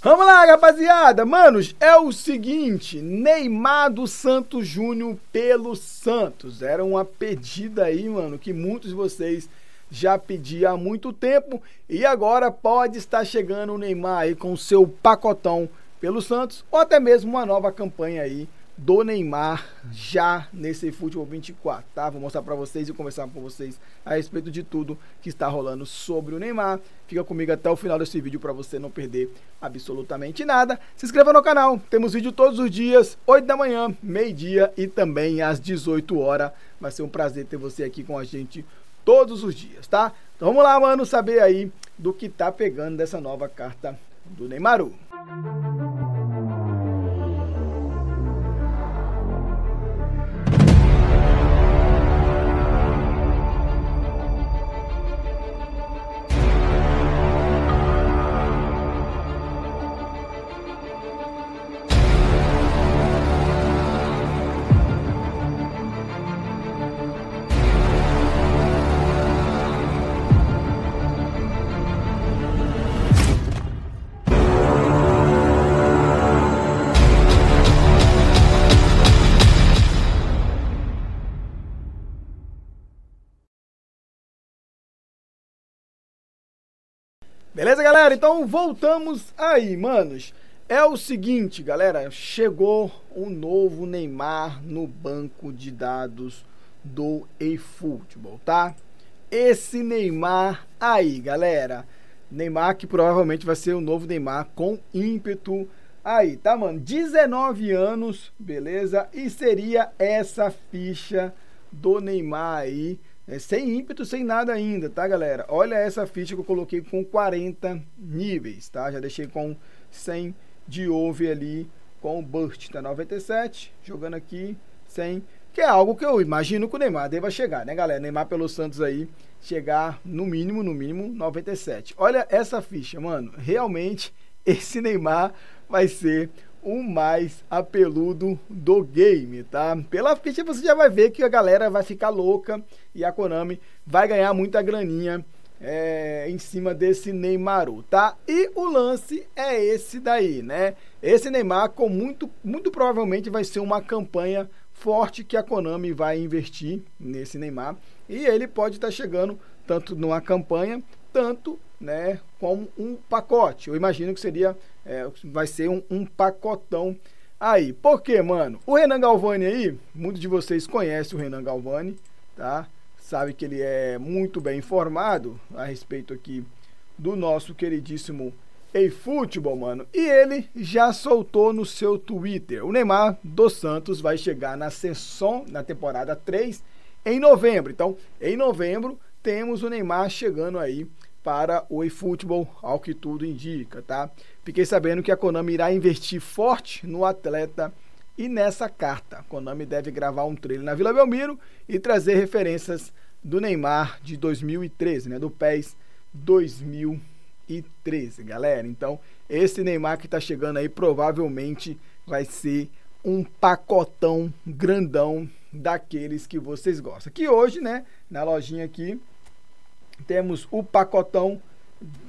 Vamos lá, rapaziada. Manos, é o seguinte, Neymar do Santos Júnior pelo Santos. Era uma pedida aí, mano, que muitos de vocês já pediam há muito tempo e agora pode estar chegando o Neymar aí com seu pacotão pelo Santos ou até mesmo uma nova campanha aí do Neymar já nesse Futebol 24, tá? Vou mostrar para vocês e conversar com vocês a respeito de tudo que está rolando sobre o Neymar. Fica comigo até o final desse vídeo para você não perder absolutamente nada. Se inscreva no canal, temos vídeo todos os dias, 8 da manhã, meio-dia e também às 18 horas. Vai ser um prazer ter você aqui com a gente todos os dias, tá? Então vamos lá, mano, saber aí do que tá pegando dessa nova carta do Neymaru. Música Beleza, galera? Então voltamos aí, manos. É o seguinte, galera, chegou o novo Neymar no banco de dados do eFootball, tá? Esse Neymar aí, galera. Neymar que provavelmente vai ser o novo Neymar com ímpeto aí, tá, mano? 19 anos, beleza? E seria essa ficha do Neymar aí é, sem ímpeto, sem nada ainda, tá, galera? Olha essa ficha que eu coloquei com 40 níveis, tá? Já deixei com 100 de over ali com o burst, tá? 97, jogando aqui 100, que é algo que eu imagino que o Neymar deva chegar, né, galera? Neymar pelo Santos aí, chegar no mínimo, no mínimo 97. Olha essa ficha, mano. Realmente, esse Neymar vai ser o mais apeludo do game, tá? Pela ficha você já vai ver que a galera vai ficar louca e a Konami vai ganhar muita graninha é, em cima desse Neymaru, tá? E o lance é esse daí, né? Esse Neymar com muito, muito provavelmente vai ser uma campanha forte que a Konami vai investir nesse Neymar e ele pode estar tá chegando tanto numa campanha tanto né, como um pacote. Eu imagino que seria, é, vai ser um, um pacotão aí. Por quê, mano? O Renan Galvani aí, muitos de vocês conhecem o Renan Galvani, tá? Sabe que ele é muito bem informado a respeito aqui do nosso queridíssimo eFootball, mano. E ele já soltou no seu Twitter. O Neymar dos Santos vai chegar na sessão, na temporada 3, em novembro. Então, em novembro, temos o Neymar chegando aí para o eFootball, ao que tudo indica, tá? Fiquei sabendo que a Konami irá investir forte no atleta e nessa carta. A Konami deve gravar um trailer na Vila Belmiro e trazer referências do Neymar de 2013, né? Do PES 2013, galera. Então, esse Neymar que está chegando aí provavelmente vai ser um pacotão grandão daqueles que vocês gostam. Que hoje, né, na lojinha aqui, temos o pacotão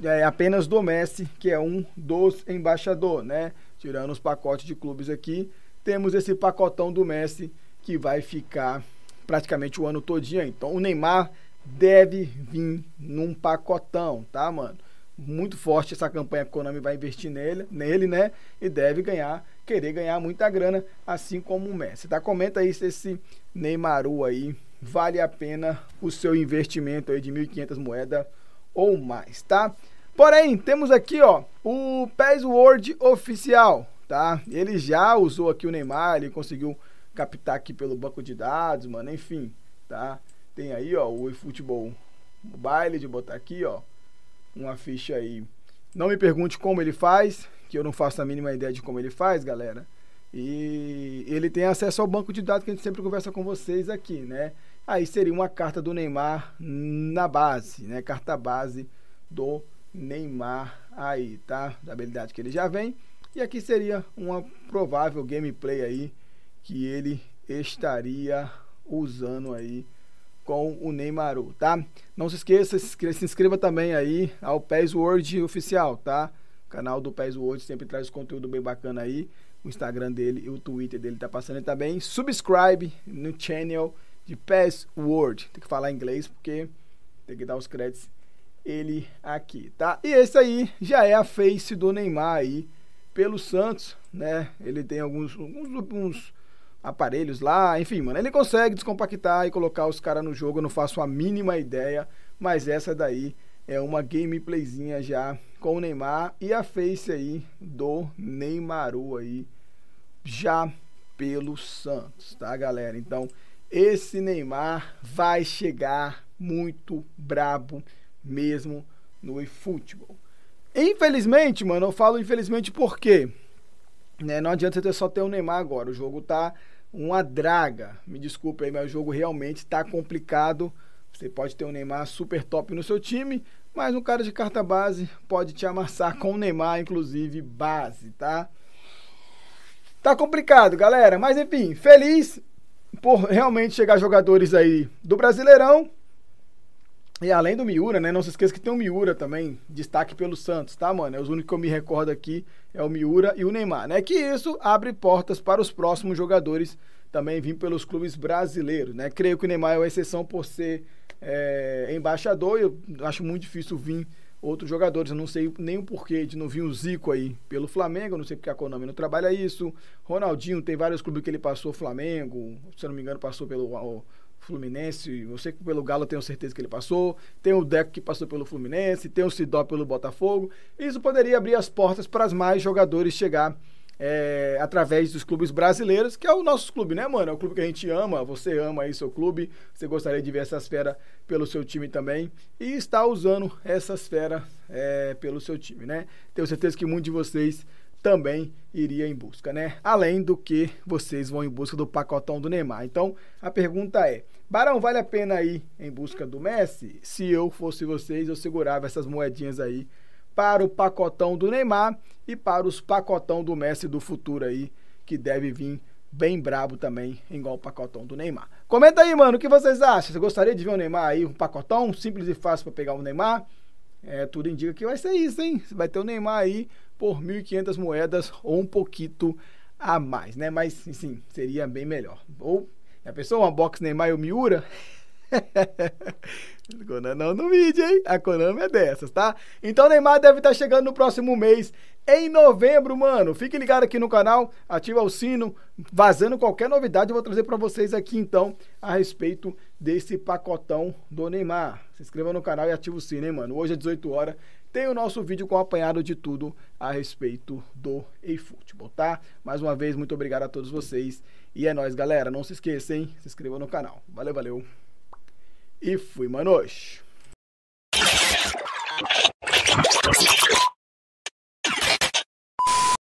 é, apenas do Messi, que é um dos embaixador, né? Tirando os pacotes de clubes aqui, temos esse pacotão do Messi que vai ficar praticamente o ano todinho. Então o Neymar deve vir num pacotão, tá, mano? Muito forte essa campanha que o Konami vai investir nele, nele, né? E deve ganhar, querer ganhar muita grana, assim como o Messi. Tá? Comenta aí se esse Neymaru aí vale a pena o seu investimento aí de 1.500 moedas ou mais, tá? Porém, temos aqui, ó, o password oficial, tá? Ele já usou aqui o Neymar, ele conseguiu captar aqui pelo banco de dados, mano, enfim, tá? Tem aí, ó, o eFootball Mobile de botar aqui, ó, uma ficha aí. Não me pergunte como ele faz, que eu não faço a mínima ideia de como ele faz, galera. E ele tem acesso ao banco de dados que a gente sempre conversa com vocês aqui, né? Aí seria uma carta do Neymar na base, né? Carta base do Neymar aí, tá? Da habilidade que ele já vem. E aqui seria uma provável gameplay aí que ele estaria usando aí com o Neymaru, tá? Não se esqueça, se inscreva, se inscreva também aí ao PES World oficial, tá? O canal do PES World sempre traz conteúdo bem bacana aí. O Instagram dele e o Twitter dele tá passando aí também. Subscribe no channel de password. Tem que falar inglês porque tem que dar os créditos ele aqui, tá? E esse aí já é a face do Neymar aí pelo Santos, né? Ele tem alguns, alguns, alguns aparelhos lá, enfim, mano. Ele consegue descompactar e colocar os caras no jogo, eu não faço a mínima ideia, mas essa daí é uma gameplayzinha já com o Neymar e a face aí do Neymaru aí já pelo Santos, tá, galera? Então, esse Neymar vai chegar muito brabo mesmo no eFootball. Infelizmente, mano, eu falo infelizmente porque né, não adianta você só ter o Neymar agora. O jogo tá uma draga. Me desculpe aí, mas o jogo realmente tá complicado. Você pode ter o um Neymar super top no seu time, mas um cara de carta base pode te amassar com o Neymar, inclusive base, tá? Tá complicado, galera. Mas enfim, feliz por realmente chegar jogadores aí do Brasileirão. E além do Miura, né? Não se esqueça que tem o Miura também, destaque pelo Santos, tá, mano? É os únicos que eu me recordo aqui é o Miura e o Neymar, né? Que isso abre portas para os próximos jogadores também vir pelos clubes brasileiros, né? Creio que o Neymar é uma exceção por ser é, embaixador, eu acho muito difícil vir outros jogadores. Eu não sei nem o porquê de não vir o Zico aí pelo Flamengo, eu não sei porque a Konami não trabalha isso. Ronaldinho, tem vários clubes que ele passou, Flamengo, se eu não me engano, passou pelo Fluminense, eu sei que pelo Galo tenho certeza que ele passou. Tem o Deco que passou pelo Fluminense, tem o Sidó pelo Botafogo. Isso poderia abrir as portas para mais jogadores chegar é, através dos clubes brasileiros, que é o nosso clube, né, mano? É o clube que a gente ama, você ama aí seu clube, você gostaria de ver essa esfera pelo seu time também, e está usando essas feras é, pelo seu time, né? Tenho certeza que muitos de vocês também iria em busca, né? Além do que vocês vão em busca do pacotão do Neymar. Então, a pergunta é: Barão, vale a pena ir em busca do Messi? Se eu fosse vocês, eu segurava essas moedinhas aí para o pacotão do Neymar e para os pacotão do Messi do futuro aí, que deve vir bem brabo também, igual o pacotão do Neymar. Comenta aí, mano, o que vocês acham? Você gostaria de ver o Neymar aí, um pacotão simples e fácil para pegar o Neymar? É, tudo indica que vai ser isso, hein? Vai ter o Neymar aí por 1.500 moedas ou um pouquito a mais, né? Mas, sim, seria bem melhor. Ou, a pessoa, uma box Neymar e o Miura... Não no vídeo, hein? A Konami é dessas, tá? Então o Neymar deve estar tá chegando no próximo mês, em novembro, mano. Fique ligado aqui no canal, ativa o sino, vazando qualquer novidade, eu vou trazer para vocês aqui então a respeito desse pacotão do Neymar. Se inscreva no canal e ativa o sino, hein, mano? Hoje às é 18 horas tem o nosso vídeo com apanhado de tudo a respeito do eFootball, tá? Mais uma vez, muito obrigado a todos vocês. E é nóis, galera. Não se esqueça, hein? Se inscreva no canal. Valeu, valeu. E fui, manos!